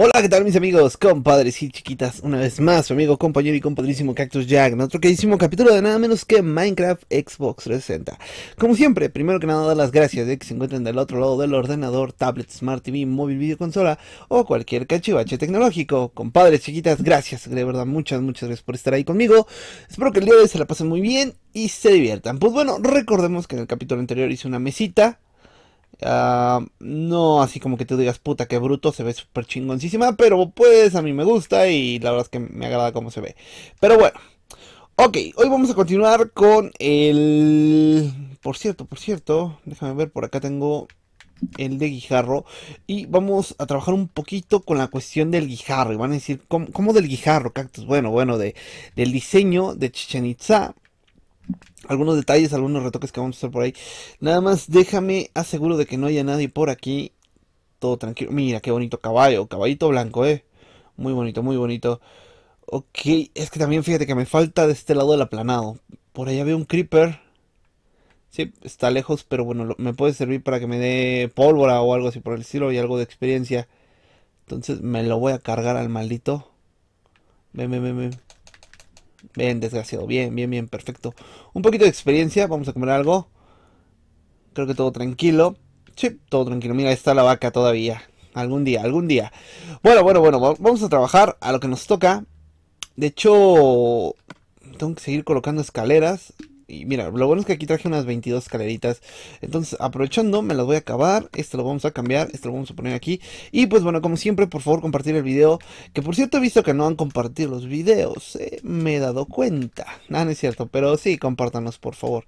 Hola, ¿qué tal mis amigos, compadres y chiquitas? Una vez más, su amigo, compañero y compadrísimo Cactus Jack, en otro queridísimo capítulo de nada menos que Minecraft Xbox 360. Como siempre, primero que nada, dar las gracias de que se encuentren del otro lado del ordenador, tablet, smart TV, móvil, videoconsola o cualquier cachivache tecnológico. Compadres, chiquitas, gracias, de verdad, muchas, muchas gracias por estar ahí conmigo. Espero que el día de hoy se la pasen muy bien y se diviertan. Pues bueno, recordemos que en el capítulo anterior hice una mesita Ah, no así como que tú digas, puta, que bruto, se ve súper chingoncísima, pero pues a mí me gusta y la verdad es que me agrada cómo se ve. Pero bueno, ok, hoy vamos a continuar con el... Por cierto, por cierto, déjame ver, por acá tengo el de guijarro y vamos a trabajar un poquito con la cuestión del guijarro y van a decir, ¿cómo, del guijarro, cactus? Bueno, bueno, de, del diseño de Chichen Itza algunos detalles, algunos retoques que vamos a hacer por ahí. Nada más déjame aseguro de que no haya nadie por aquí. Todo tranquilo. Mira, qué bonito caballo. Caballito blanco, eh. Muy bonito, muy bonito. Ok, es que también fíjate que me falta de este lado el aplanado. Por allá veo un creeper. Sí, está lejos, pero bueno, me puede servir para que me dé pólvora o algo así por el estilo y algo de experiencia. Entonces me lo voy a cargar al maldito. Ven, ven, ven, ven. Bien, desgraciado. Bien, bien, bien, perfecto. Un poquito de experiencia. Vamos a comer algo. Creo que todo tranquilo. Sí, todo tranquilo. Mira, está la vaca todavía. Algún día, algún día. Bueno, bueno, bueno. Vamos a trabajar a lo que nos toca. De hecho, tengo que seguir colocando escaleras. Y mira, lo bueno es que aquí traje unas 22 caleritas Entonces, aprovechando, me las voy a acabar. Esto lo vamos a cambiar, esto lo vamos a poner aquí. Y pues bueno, como siempre, por favor, compartir el video. Que por cierto, he visto que no han compartido los videos. ¿eh? me he dado cuenta. Nada, ah, no es cierto, pero sí, compártanos, por favor.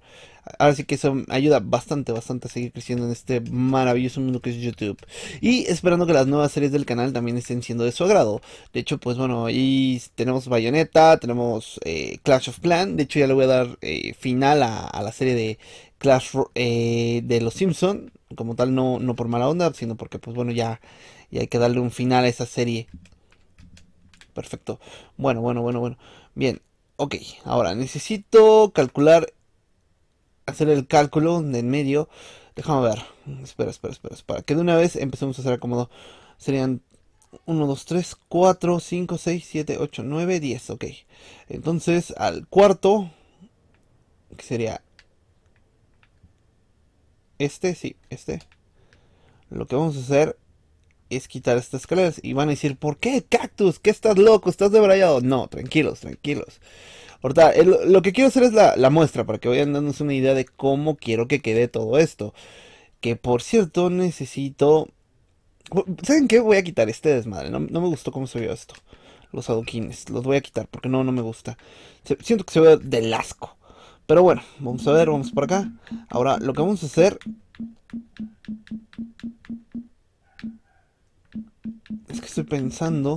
Ahora sí que eso ayuda bastante, bastante a seguir creciendo en este maravilloso mundo que es YouTube. Y esperando que las nuevas series del canal también estén siendo de su agrado. De hecho, pues bueno, ahí tenemos Bayonetta, tenemos eh, Clash of Clans. De hecho, ya le voy a dar eh, final a, la serie de Clash eh, de los Simpson. Como tal, no, no por mala onda, sino porque pues bueno, ya, ya hay que darle un final a esa serie. Perfecto. Bueno, bueno, bueno, bueno. Bien, ok. Ahora necesito calcular hacer el cálculo en medio. Déjame ver. Espera, espera, espera. Para que de una vez empecemos a hacer acomodo. Serían 1, 2, 3, 4, 5, 6, 7, 8, 9, 10. Ok. Entonces, al cuarto, que sería este, sí, este. Lo que vamos a hacer es quitar estas escaleras. Y van a decir, ¿por qué, cactus? ¿Qué estás loco? ¿Estás debrayado? No, tranquilos, tranquilos. Ahorita, lo que quiero hacer es la, muestra para que vayan dándose una idea de cómo quiero que quede todo esto. Que por cierto, necesito. ¿Saben qué? Voy a quitar este desmadre. No, me gustó cómo se vio esto. Los adoquines. Los voy a quitar porque no, no me gusta. siento que se ve del asco. Pero bueno, vamos a ver, vamos por acá. Ahora, lo que vamos a hacer... Es que estoy pensando...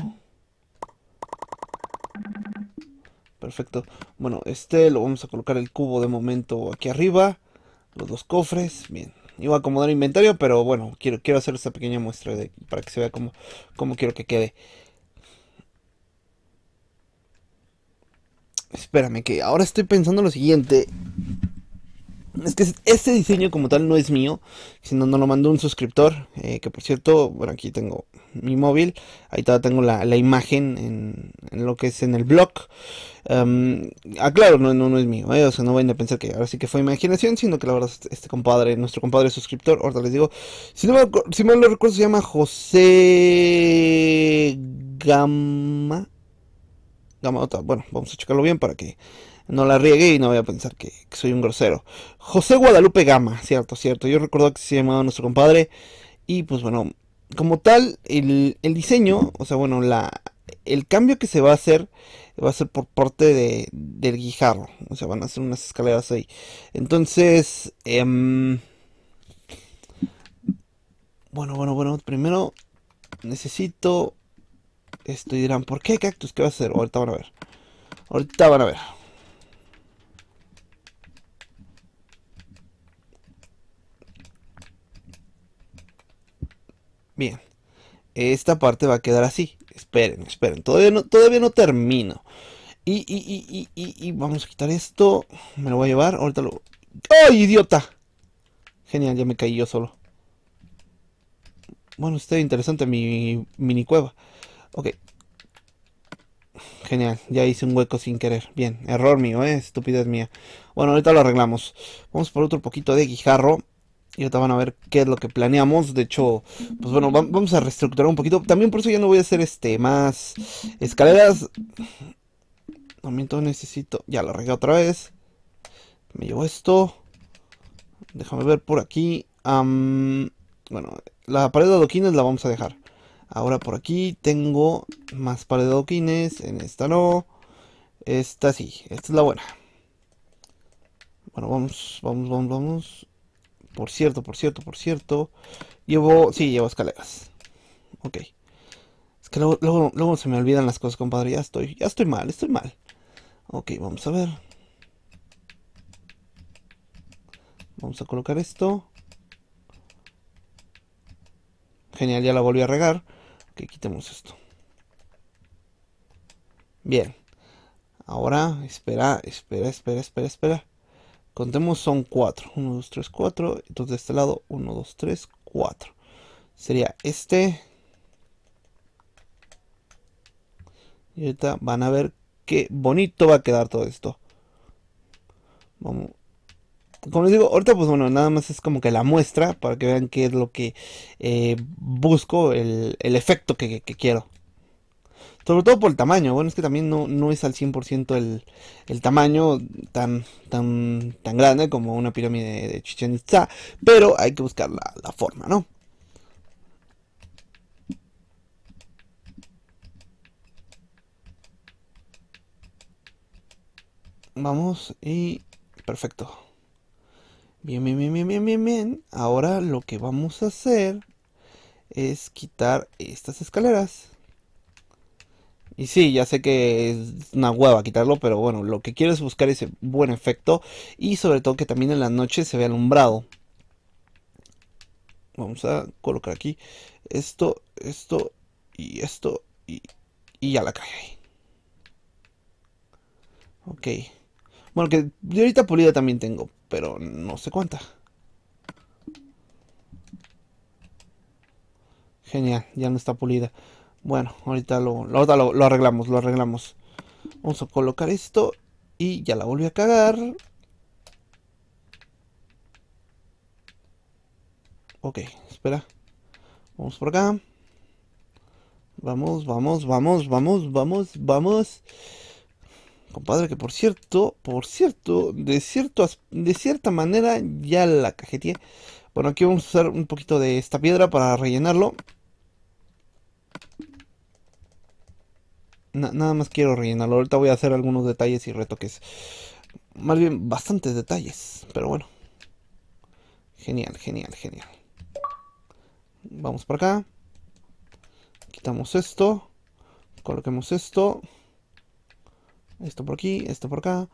Perfecto. Bueno, este lo vamos a colocar el cubo de momento aquí arriba. Los dos cofres. Bien. Iba a acomodar inventario, pero bueno, quiero, quiero hacer esta pequeña muestra de, para que se vea cómo, cómo quiero que quede. Espérame, que ahora estoy pensando lo siguiente. Es que este diseño como tal no es mío, sino no lo mandó un suscriptor. Eh, que por cierto, bueno, aquí tengo mi móvil. Ahí todavía tengo la, imagen en, lo que es en el blog. Em, ah, aclaro, no, no, es mío, ¿eh? o sea, no vayan a pensar que ahora sí que fue imaginación, sino que la verdad este, este compadre, nuestro compadre suscriptor, ahorita les digo, si, no me, si mal no recuerdo se llama José Gama. Gama, bueno, vamos a checarlo bien para que no la riegue y no vaya a pensar que, soy un grosero. José Guadalupe Gama, cierto, cierto. Yo recuerdo que se llamaba nuestro compadre. Y pues bueno, como tal, el, diseño, o sea, bueno, la, el cambio que se va a hacer va a ser por parte de, del guijarro. O sea, van a hacer unas escaleras ahí. Entonces, em, bueno, bueno, bueno, primero necesito... Esto y dirán, ¿por qué cactus? ¿Qué va a hacer? Ahorita van a ver. Ahorita van a ver. Bien, esta parte va a quedar así. Esperen, esperen, todavía no, todavía no termino. Y, y, y, y, y vamos a quitar esto. Me lo voy a llevar, ahorita lo... ¡Ay, idiota! Genial, ya me caí yo solo. Bueno, está interesante mi mini cueva. Ok. Genial, ya hice un hueco sin querer. Bien, error mío, eh, estupidez mía. Bueno, ahorita lo arreglamos. Vamos por otro poquito de guijarro. Y ahorita van a ver qué es lo que planeamos. De hecho, pues bueno, vamos a reestructurar un poquito. También por eso ya no voy a hacer este más escaleras. No miento, necesito. Ya lo arreglé otra vez. Me llevo esto. Déjame ver por aquí. bueno, la pared de adoquines la vamos a dejar. Ahora por aquí tengo más pared de adoquines. En esta no. Esta sí. Esta es la buena. Bueno, vamos, vamos, vamos, vamos. Por cierto, por cierto, por cierto. Llevo. Sí, llevo escaleras. Ok. Es que luego, se me olvidan las cosas, compadre. Ya estoy. Ya estoy mal, estoy mal. Ok, vamos a ver. Vamos a colocar esto. Genial, ya la volví a regar. Ok, quitemos esto. Bien. Ahora, espera, espera, espera, espera, espera. Contemos son 4. 1, 2, 3, 4. Entonces de este lado 1, 2, 3, 4. Sería este. Y ahorita van a ver qué bonito va a quedar todo esto. Vamos. Como les digo, ahorita pues bueno, nada más es como que la muestra para que vean qué es lo que eh, busco, el, efecto que quiero. Sobre todo por el tamaño. Bueno, es que también no, es al 100% el, tamaño tan, tan, tan grande como una pirámide de Chichen Itza. Pero hay que buscar la, la forma, ¿no? Vamos y... Perfecto. bien, bien, bien, bien, bien, bien. Ahora lo que vamos a hacer es quitar estas escaleras. Y sí, ya sé que es una hueva quitarlo, pero bueno, lo que quiero es buscar ese buen efecto y sobre todo que también en la noche se vea alumbrado. Vamos a colocar aquí esto, esto y esto y, y ya la cae ahí. Ok. Bueno, que de ahorita pulida también tengo, pero no sé cuánta. Genial, ya no está pulida. Bueno, ahorita lo, lo, arreglamos, lo arreglamos. Vamos a colocar esto y ya la volví a cagar. Ok, espera. Vamos por acá. Vamos, vamos, vamos, vamos, vamos, vamos. Compadre, que por cierto, por cierto, de, cierto, de cierta manera ya la cajeteé. Bueno, aquí vamos a usar un poquito de esta piedra para rellenarlo. nada más quiero rellenarlo. Ahorita voy a hacer algunos detalles y retoques. Más bien, bastantes detalles. Pero bueno. Genial, genial, genial. Vamos por acá. Quitamos esto. Coloquemos esto. Esto por aquí, esto por acá.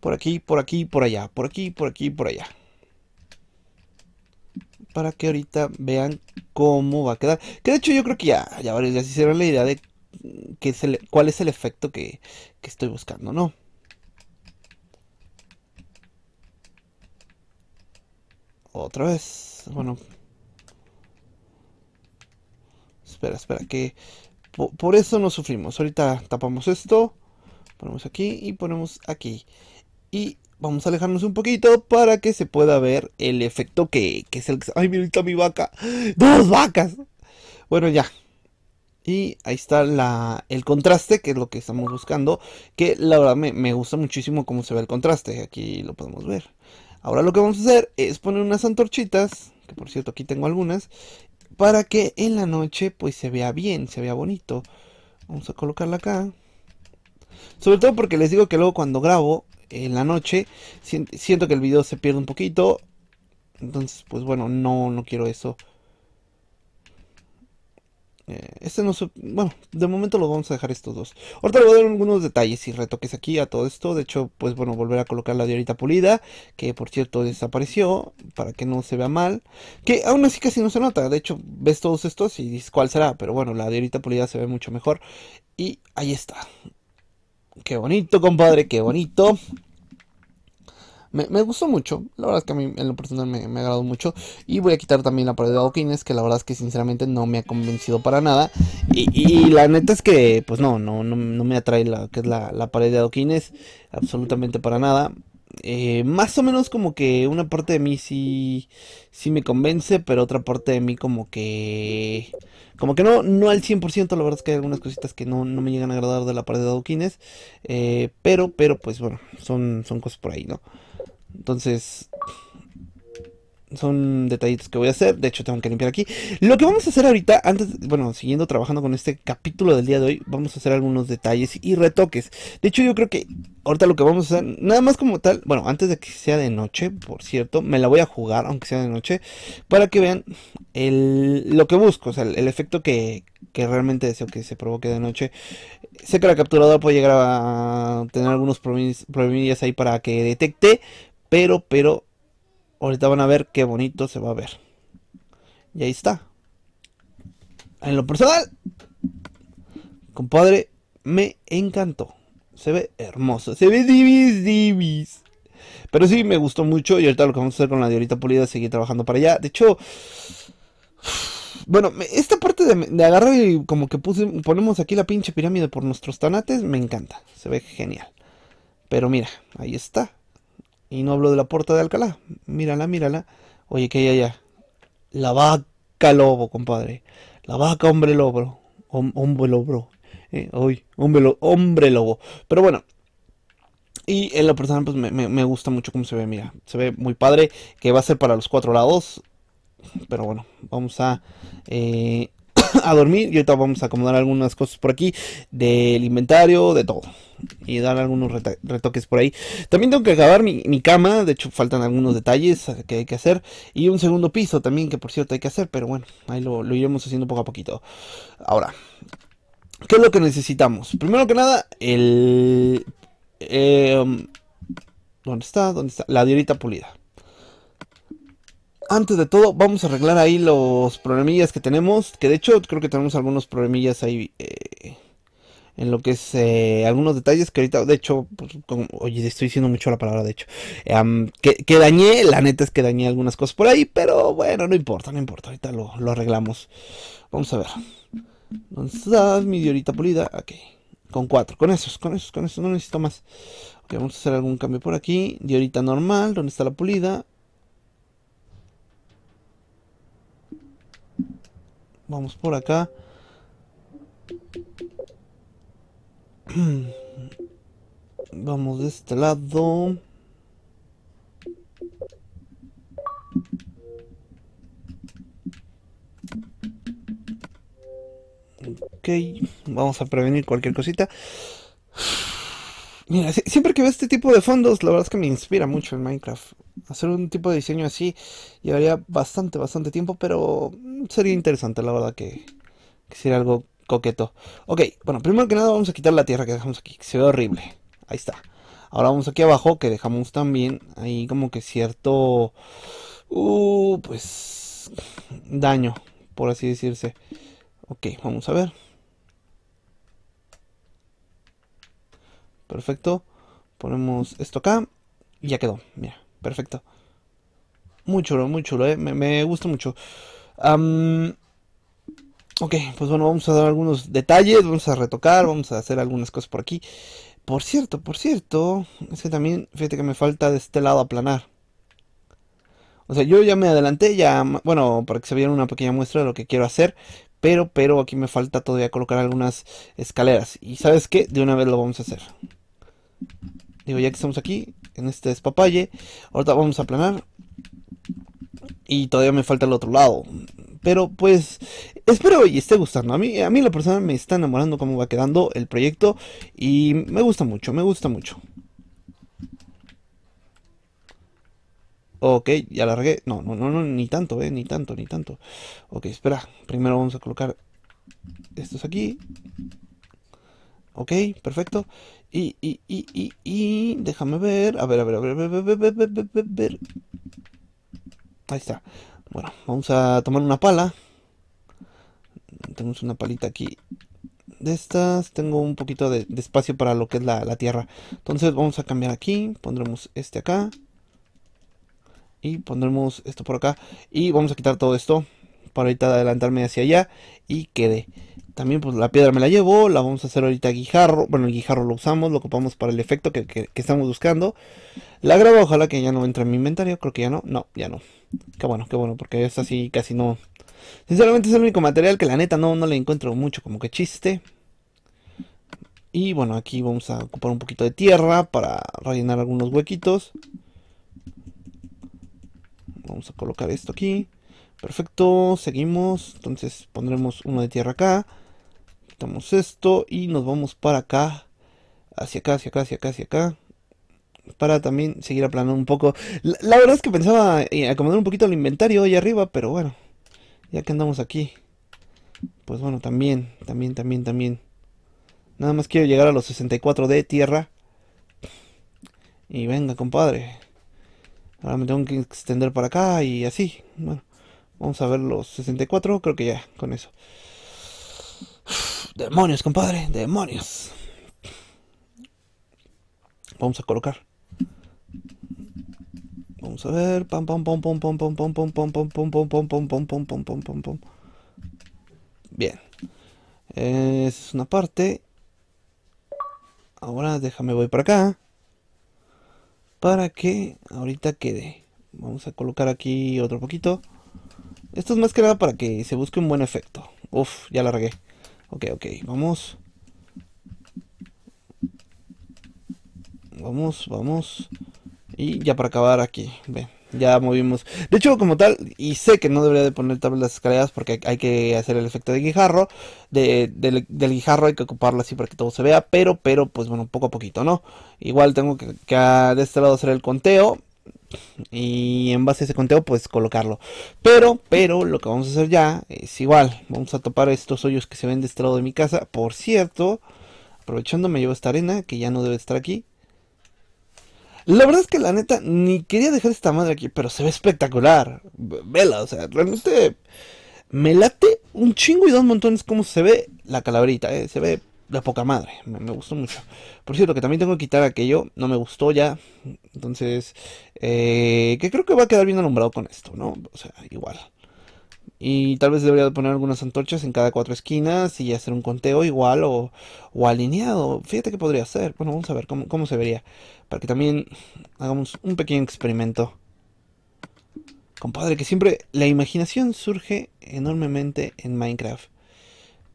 Por aquí, por aquí, por allá. Por aquí, por aquí, por allá. Para que ahorita vean cómo va a quedar. Que de hecho yo creo que ya, ya varios ya se hicieron la idea de cuál es el efecto que, estoy buscando, ¿no? Otra vez. Bueno. Espera, espera, que... Por, eso no sufrimos. Ahorita tapamos esto. Ponemos aquí y ponemos aquí. Y vamos a alejarnos un poquito para que se pueda ver el efecto que, es el... ¡Ay, mira, mi vaca! ¡Dos vacas! Bueno, ya, y ahí está el contraste, que es lo que estamos buscando. Que la verdad me, me gusta muchísimo cómo se ve el contraste. Aquí lo podemos ver. Ahora lo que vamos a hacer es poner unas antorchitas. Que por cierto aquí tengo algunas. Para que en la noche pues se vea bien, se vea bonito. Vamos a colocarla acá. Sobre todo porque les digo que luego cuando grabo en la noche siento que el video se pierde un poquito. Entonces pues bueno, no, no quiero eso. Eh, este no Bueno, de momento lo vamos a dejar estos dos. Ahorita le voy a dar algunos detalles y retoques aquí a todo esto. De hecho, pues bueno, volver a colocar la diorita pulida. Que por cierto desapareció. Para que no se vea mal. Que aún así casi no se nota. De hecho, ves todos estos y dices cuál será. Pero bueno, la diorita pulida se ve mucho mejor. Y ahí está. Qué bonito, compadre, qué bonito. Me, gustó mucho, la verdad es que a mí en lo personal me, ha agradó mucho. Y voy a quitar también la pared de adoquines que la verdad es que sinceramente no me ha convencido para nada. Y, la neta es que, pues no, no, no, me atrae la, que es la, pared de adoquines absolutamente para nada. Eh, más o menos como que una parte de mí sí, me convence, pero otra parte de mí como que... Como que no, no al 100%, la verdad es que hay algunas cositas que no, no me llegan a agradar de la pared de adoquines. Eh, pero, pero pues bueno, son, son cosas por ahí, ¿no? Entonces, son detallitos que voy a hacer. De hecho, tengo que limpiar aquí. Lo que vamos a hacer ahorita, antes, bueno, siguiendo trabajando con este capítulo del día de hoy, vamos a hacer algunos detalles y retoques. De hecho, yo creo que ahorita lo que vamos a hacer, nada más como tal, bueno, antes de que sea de noche, por cierto, me la voy a jugar, aunque sea de noche, para que vean lo que busco, o sea, el, efecto que, que realmente deseo que se provoque de noche. Sé que la capturadora puede llegar a tener algunos problemillas ahí para que detecte, pero, pero, ahorita van a ver qué bonito se va a ver. Y ahí está. En lo personal, compadre, me encantó. Se ve hermoso. Se ve divis, divis. Pero sí, me gustó mucho. Y ahorita lo que vamos a hacer con la diorita pulida es seguir trabajando para allá. De hecho, bueno, esta parte de, agarrar y como que ponemos aquí la pinche pirámide por nuestros tanates, me encanta. Se ve genial. Pero mira, ahí está. Y no hablo de la puerta de Alcalá. Mírala, mírala. Oye, que hay allá? La vaca lobo, compadre. La vaca hombre lobo. hombre lobo. Eh, hombre, hombre lobo. Pero bueno. Y en la persona, pues me, me gusta mucho cómo se ve. Mira, se ve muy padre. Que va a ser para los cuatro lados. Pero bueno, vamos a eh, a dormir y ahorita vamos a acomodar algunas cosas por aquí del inventario, de todo. Y dar algunos retoques por ahí. También tengo que acabar mi, cama, de hecho faltan algunos detalles que hay que hacer. Y un segundo piso también, que por cierto hay que hacer, pero bueno, ahí lo, iremos haciendo poco a poquito. Ahora, ¿qué es lo que necesitamos? Primero que nada, el... Em, ¿Dónde está? ¿Dónde está? La diorita pulida antes de todo, vamos a arreglar ahí los problemillas que tenemos. Que de hecho, creo que tenemos algunos problemillas ahí. Eh, en lo que es eh, algunos detalles que ahorita, de hecho, pues, oye, estoy diciendo mucho la palabra, de hecho. que, dañé, la neta es que dañé algunas cosas por ahí, pero bueno, no importa, no importa. Ahorita lo, lo arreglamos. Vamos a ver. ¿Dónde está mi diorita pulida? Ok. Con cuatro, con esos, con esos, con esos, no necesito más. Ok, vamos a hacer algún cambio por aquí. Diorita normal, ¿dónde está la pulida? Vamos por acá. Vamos de este lado. Ok, vamos a prevenir cualquier cosita. Mira, siempre que veo este tipo de fondos, la verdad es que me inspira mucho en Minecraft hacer un tipo de diseño así llevaría bastante, bastante tiempo, pero mm, sería interesante, la verdad, que, sería algo coqueto. Ok, bueno, primero que nada vamos a quitar la tierra que dejamos aquí, que se ve horrible. Ahí está. Ahora vamos aquí abajo, que dejamos también ahí como que cierto... Uh, pues... Daño, por así decirse. Ok, vamos a ver. Perfecto. Ponemos esto acá. Y ya quedó, mira perfecto. Muy chulo, muy chulo, ¿eh? me, gusta mucho. ok, pues bueno, vamos a dar algunos detalles, vamos a retocar, vamos a hacer algunas cosas por aquí. Por cierto, por cierto, es que también, fíjate que me falta de este lado aplanar. O sea, yo ya me adelanté, ya, bueno, para que se vean una pequeña muestra de lo que quiero hacer, pero, pero aquí me falta todavía colocar algunas escaleras. Y ¿sabes qué? De una vez lo vamos a hacer. Digo, ya que estamos aquí, en este despapalle. Ahorita vamos a planar. Y todavía me falta el otro lado. Pero pues espero y esté gustando. A mí, a mí la persona me está enamorando cómo va quedando el proyecto. Y me gusta mucho, me gusta mucho. Ok, ya largué. No, no, no, no, ni tanto, eh, ni tanto, ni tanto. Ok, espera. Primero vamos a colocar estos aquí. Ok, perfecto. Y, y, y, y, y, déjame ver. A ver, a ver, a ver, a ver, a ver, a ver, a ver. Ahí está. Bueno, vamos a tomar una pala. Tenemos una palita aquí. De estas tengo un poquito de, espacio para lo que es la, la, tierra. Entonces vamos a cambiar aquí. Pondremos este acá. Y pondremos esto por acá. Y vamos a quitar todo esto. Para ahorita adelantarme hacia allá. Y quede. También pues la piedra me la llevo, la vamos a hacer ahorita guijarro. Bueno, el guijarro lo usamos, lo ocupamos para el efecto que, estamos buscando. La grava, ojalá que ya no entre en mi inventario, creo que ya no. No, ya no. Qué bueno, qué bueno, porque es así casi no... Sinceramente es el único material que la neta no, no le encuentro mucho como que chiste. Y bueno, aquí vamos a ocupar un poquito de tierra para rellenar algunos huequitos. Vamos a colocar esto aquí. Perfecto, seguimos. Entonces pondremos uno de tierra acá esto y nos vamos para acá, hacia acá, hacia acá, hacia acá, hacia acá. Para también seguir aplanando un poco. La, verdad es que pensaba eh, acomodar un poquito el inventario ahí arriba, pero bueno. Ya que andamos aquí. Pues bueno, también, también, también, también. Nada más quiero llegar a los 64 de tierra. Y venga, compadre. Ahora me tengo que extender para acá y así. Bueno, vamos a ver los 64. Creo que ya, con eso. Demonios, compadre, demonios. Vamos a colocar. Vamos a ver. Bien. Esa es una parte. Ahora déjame voy para acá. Para que ahorita quede. Vamos a colocar aquí otro poquito. Esto es más que nada para que se busque un buen efecto. Uf, ya largué. Ok, ok, vamos. Vamos, vamos. Y ya para acabar aquí, ya movimos. De hecho, como tal, y sé que no debería de poner tablas escaleras porque hay que hacer el efecto de guijarro. del guijarro hay que ocuparlo así para que todo se vea, pero, pero, pues bueno, poco a poquito, ¿no? Igual tengo que, que ah, de este lado hacer el conteo y en base a ese conteo pues colocarlo pero pero lo que vamos a hacer ya es igual vamos a topar estos hoyos que se ven de este lado de mi casa por cierto aprovechando me llevo esta arena que ya no debe estar aquí la verdad es que la neta ni quería dejar esta madre aquí pero se ve espectacular vela o sea realmente me late un chingo y dos montones como se ve la calaverita eh. se ve la poca madre. Me, gustó mucho. Por cierto, que también tengo que quitar aquello. No me gustó ya. Entonces, eh, que creo que va a quedar bien alumbrado con esto, ¿no? O sea, igual. Y tal vez debería poner algunas antorchas en cada cuatro esquinas y hacer un conteo igual o, o alineado. Fíjate que podría hacer. Bueno, vamos a ver cómo, cómo se vería. Para que también hagamos un pequeño experimento. Compadre, que siempre la imaginación surge enormemente en Minecraft.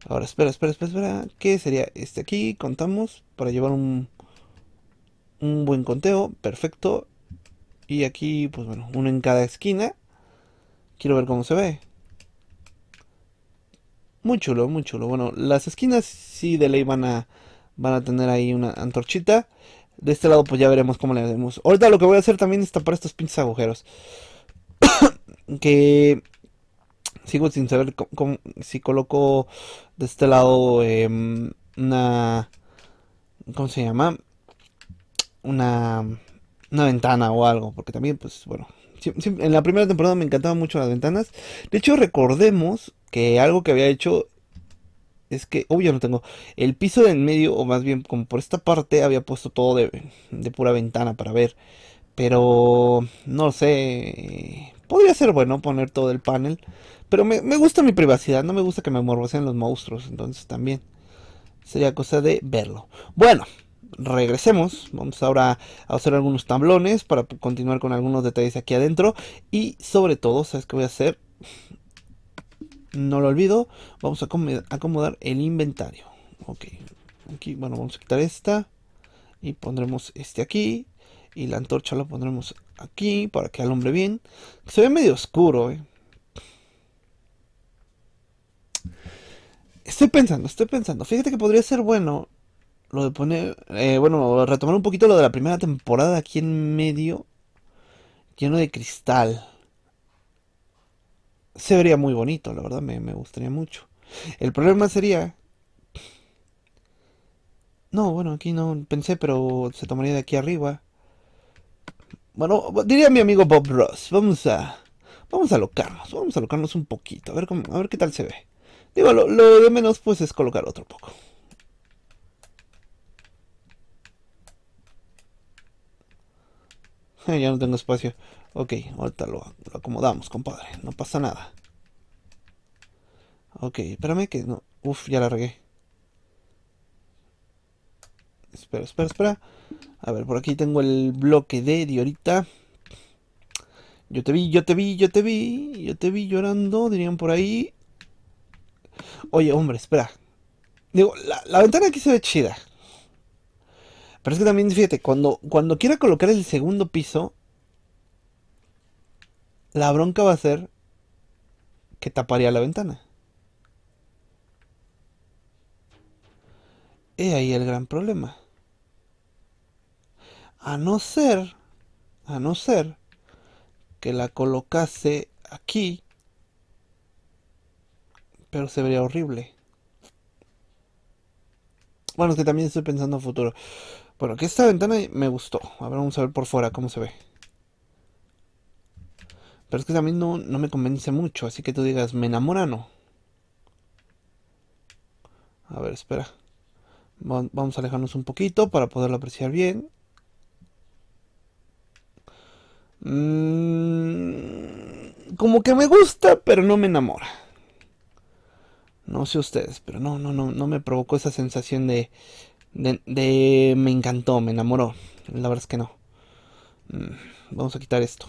Ahora, espera, espera, espera, espera. ¿Qué sería este aquí? Contamos para llevar un, un buen conteo. Perfecto. Y aquí, pues bueno, uno en cada esquina. Quiero ver cómo se ve. Muy chulo, muy chulo. Bueno, las esquinas sí de ley van a, van a tener ahí una antorchita. De este lado pues ya veremos cómo le hacemos. Ahorita lo que voy a hacer también es tapar estos pinches agujeros. que sigo sin saber cómo, si coloco de este lado, em, una. ¿Cómo se llama? Una. Una ventana o algo. Porque también, pues, bueno. En la primera temporada me encantaban mucho las ventanas. De hecho, recordemos que algo que había hecho es que, uy, ya no tengo. El piso de en medio, o más bien como por esta parte, había puesto todo de, de pura ventana para ver. Pero, no sé. Podría ser bueno poner todo el panel. Pero me, gusta mi privacidad. No me gusta que me sean los monstruos. Entonces también sería cosa de verlo. Bueno, regresemos. Vamos ahora a hacer algunos tablones para continuar con algunos detalles aquí adentro. Y sobre todo, ¿sabes qué voy a hacer? No lo olvido. Vamos a acomodar el inventario. Ok. Aquí, bueno, vamos a quitar esta. Y pondremos este aquí. Y la antorcha la pondremos aquí para que alumbre bien. Se ve medio oscuro, ¿eh? Estoy pensando, estoy pensando. Fíjate que podría ser bueno lo de poner, eh, bueno, retomar un poquito lo de la primera temporada aquí en medio, lleno de cristal. Se vería muy bonito, la verdad, me, me gustaría mucho. El problema sería... No, bueno, aquí no pensé, pero se tomaría de aquí arriba. Bueno, diría mi amigo Bob Ross, vamos a... Vamos a alocarnos. vamos a alocarnos un poquito, a ver, cómo, a ver qué tal se ve. Digo, lo, de menos pues es colocar otro poco. ya no tengo espacio. Ok, ahorita lo, acomodamos, compadre. No pasa nada. Ok, espérame que no... Uf, ya la regué. Espera, espera, espera. A ver, por aquí tengo el bloque de Diorita. Yo te vi, yo te vi, yo te vi, yo te vi llorando, dirían por ahí. Oye, hombre, espera. Digo, la, ventana aquí se ve chida. Pero es que también, fíjate, cuando, cuando quiera colocar el segundo piso, la bronca va a ser que taparía la ventana. He ahí el gran problema. A no ser, a no ser que la colocase aquí, pero se vería horrible. Bueno, es que también estoy pensando en futuro. Bueno, que esta ventana me gustó. A ver, vamos a ver por fuera cómo se ve. Pero es que también no, no me convence mucho. Así que tú digas, me enamora no. A ver, espera. Vamos a alejarnos un poquito para poderlo apreciar bien. Mm, como que me gusta, pero no me enamora. No sé ustedes, pero no, no, no, me provocó esa sensación de, de, me encantó, me enamoró. La verdad es que no. Mm, vamos a quitar esto.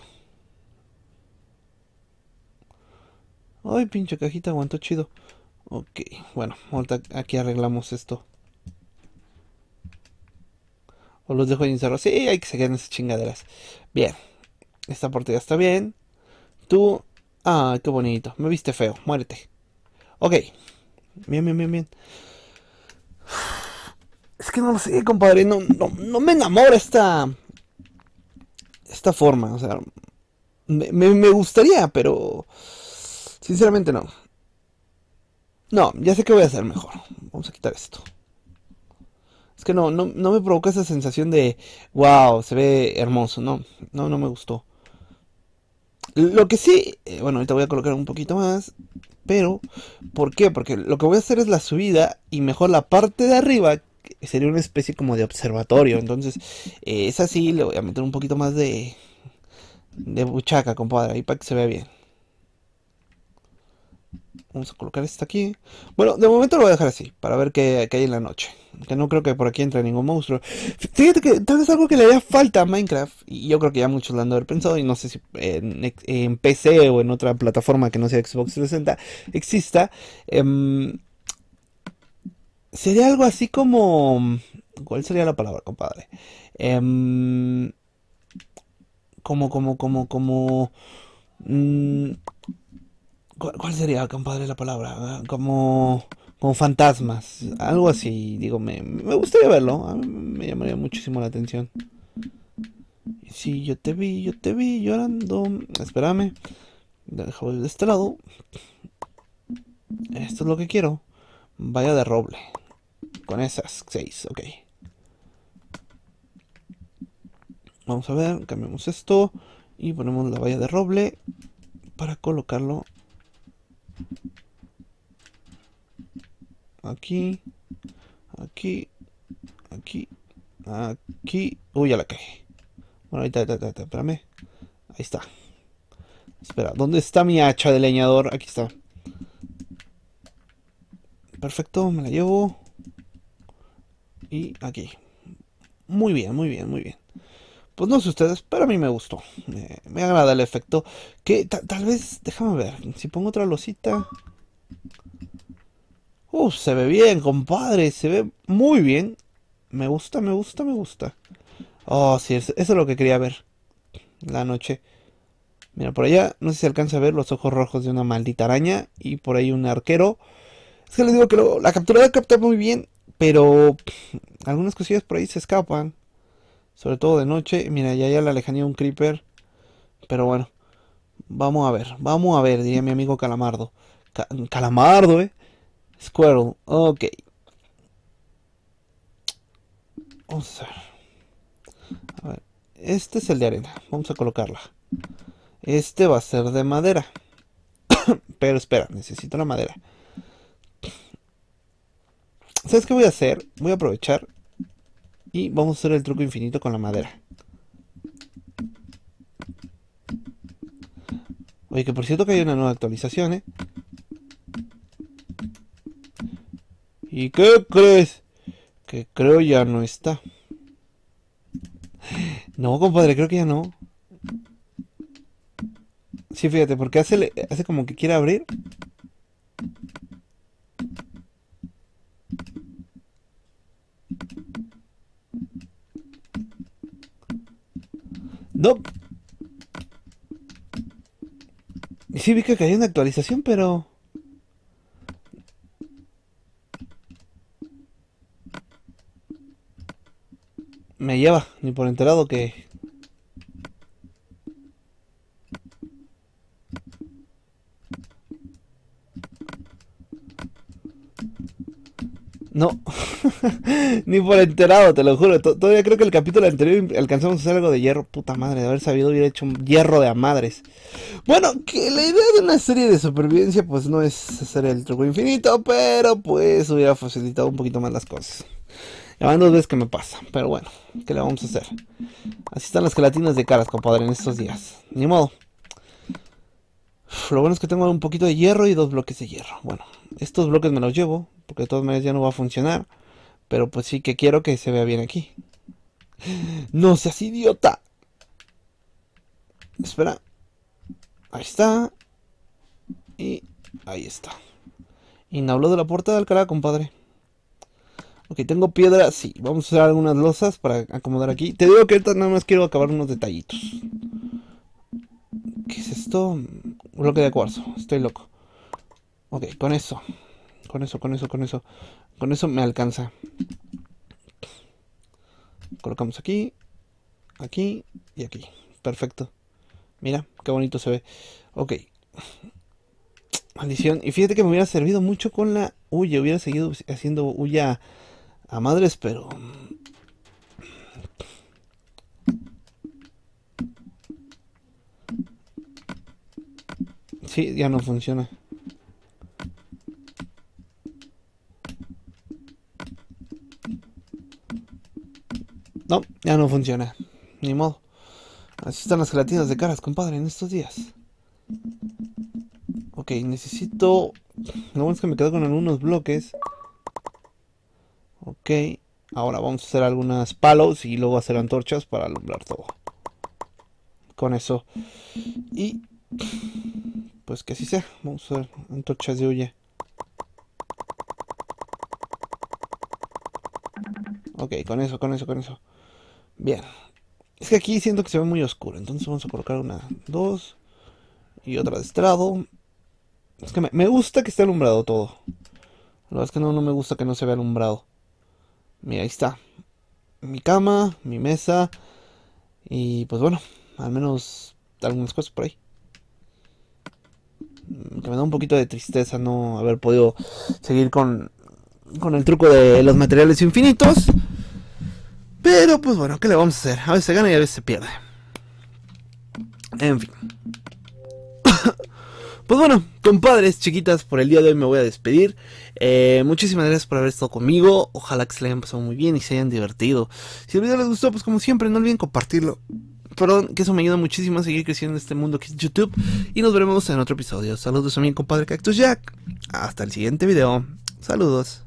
Ay, pinche cajita, aguantó chido. Ok, bueno, ahorita aquí arreglamos esto. O los dejo en cerro Sí, hay que seguir en esas chingaderas. Bien, esta ya está bien. Tú. Ah, qué bonito. Me viste feo. Muérete. Ok. Bien, bien, bien, bien. Es que no lo sé, compadre. No, no, me enamora esta. Esta forma. O sea. Me, gustaría, pero. Sinceramente no. No, ya sé que voy a hacer mejor. Vamos a quitar esto. Es que no, no, no me provoca esa sensación de. Wow, se ve hermoso. No, no, no me gustó. Lo que sí, eh, bueno, ahorita voy a colocar un poquito más, pero ¿por qué? Porque lo que voy a hacer es la subida y mejor la parte de arriba sería una especie como de observatorio, entonces eh, es así, le voy a meter un poquito más de de buchaca, compadre, ahí para que se vea bien. Vamos a colocar esto aquí. Bueno, de momento lo voy a dejar así, para ver qué, hay en la noche. Que no creo que por aquí entre ningún monstruo. Fíjate que tal vez algo que le haría falta a Minecraft, y yo creo que ya muchos lo han de haber pensado, y no sé si en, PC o en otra plataforma que no sea Xbox 360 exista, em, sería algo así como... ¿Cuál sería la palabra, compadre? Em, como, como, como, como... Mm, ¿Cuál sería, compadre, la palabra? Ah, como, como fantasmas, algo así. Digo, me, gustaría verlo, me llamaría muchísimo la atención. Sí, yo te vi, yo te vi llorando. Espérame. Dejo de este lado. Esto es lo que quiero. Valla de roble. Con esas seis, ok. Vamos a ver, cambiamos esto. Y ponemos la valla de roble para colocarlo Aquí. Aquí. Aquí. Aquí. Uy, ya la caí Bueno, espérame. Ahí está. Espera, ¿dónde está mi hacha de leñador? Aquí está. Perfecto, me la llevo. Y aquí. Muy bien, muy bien, muy bien. Pues no sé ustedes, pero a mí me gustó. me agrada el efecto. Que tal vez, déjame ver, si pongo otra losita. Uf, se ve bien, compadre. Se ve muy bien. Me gusta, me gusta, me gusta. Oh, sí, eso es lo que quería ver. La noche. Mira, por allá, no sé si alcanza a ver los ojos rojos de una maldita araña. Y por ahí un arquero. Es que les digo que la captura la capta muy bien. Pero algunas cosillas por ahí se escapan. Sobre todo de noche. Mira, ya ya la lejanía un creeper. Pero bueno. Vamos a ver. Vamos a ver, diría mi amigo Calamardo. Calamardo, eh. Squirrel. Ok. Vamos a A ver. Este es el de arena. Vamos a colocarla. Este va a ser de madera. Pero espera, necesito la madera. ¿Sabes qué voy a hacer? Voy a aprovechar vamos a hacer el truco infinito con la madera. Oye, que por cierto que hay una nueva actualización, ¿eh? ¿Y qué crees? Que creo ya no está. No, compadre, creo que ya no. Sí, fíjate, porque hace, hace como que quiere abrir No. Sí vi que hay una actualización, pero... Me lleva, ni por enterado que No, ni por enterado, te lo juro. todavía creo que el capítulo anterior alcanzamos a hacer algo de hierro. Puta madre, de haber sabido hubiera hecho un hierro de a madres. Bueno, que la idea de una serie de supervivencia pues no es hacer el truco infinito, pero pues hubiera facilitado un poquito más las cosas. Ya van dos veces que me pasa, pero bueno, ¿qué le vamos a hacer? Así están las gelatinas de caras, compadre, en estos días. Ni modo. Lo bueno es que tengo un poquito de hierro y dos bloques de hierro. Bueno, estos bloques me los llevo, porque de todas maneras ya no va a funcionar. Pero pues sí que quiero que se vea bien aquí. ¡No seas idiota! Espera. Ahí está. Y ahí está. Y habló de la puerta de Alcalá, compadre. Ok, tengo piedra, sí. Vamos a usar algunas losas para acomodar aquí. Te digo que ahorita nada más quiero acabar unos detallitos. ¿Qué es esto? Bloque de cuarzo. Estoy loco. Ok, con eso. Con eso, con eso, con eso. Con eso me alcanza. Colocamos aquí. Aquí y aquí. Perfecto. Mira, qué bonito se ve. Ok. Maldición. Y fíjate que me hubiera servido mucho con la huya. Hubiera seguido haciendo huya a madres, pero ya no funciona. No, ya no funciona. Ni modo. Así están las gelatinas de caras, compadre, en estos días. Ok, necesito... Lo bueno es que me quedo con algunos bloques. Ok. Ahora vamos a hacer algunas palos y luego hacer antorchas para alumbrar todo. Con eso. Y pues que así sea. Vamos a ver antorchas de huye. Ok, con eso, con eso, con eso. Bien. Es que aquí siento que se ve muy oscuro. Entonces vamos a colocar una, dos. Y otra de estrado. Es que me, me gusta que esté alumbrado todo. La verdad es que no, no me gusta que no se vea alumbrado. Mira, ahí está. Mi cama, mi mesa. Y pues bueno, al menos algunas cosas por ahí que me da un poquito de tristeza no haber podido seguir con, con el truco de los materiales infinitos. Pero pues bueno, ¿qué le vamos a hacer? A veces se gana y a veces se pierde. En fin. Pues bueno, compadres, chiquitas, por el día de hoy me voy a despedir. Eh, muchísimas gracias por haber estado conmigo. Ojalá que se le hayan pasado muy bien y se hayan divertido. Si el video les gustó, pues como siempre, no olviden compartirlo perdón, que eso me ayuda muchísimo a seguir creciendo en este mundo que es YouTube. Y nos veremos en otro episodio. Saludos a mi compadre Cactus Jack. Hasta el siguiente video. Saludos.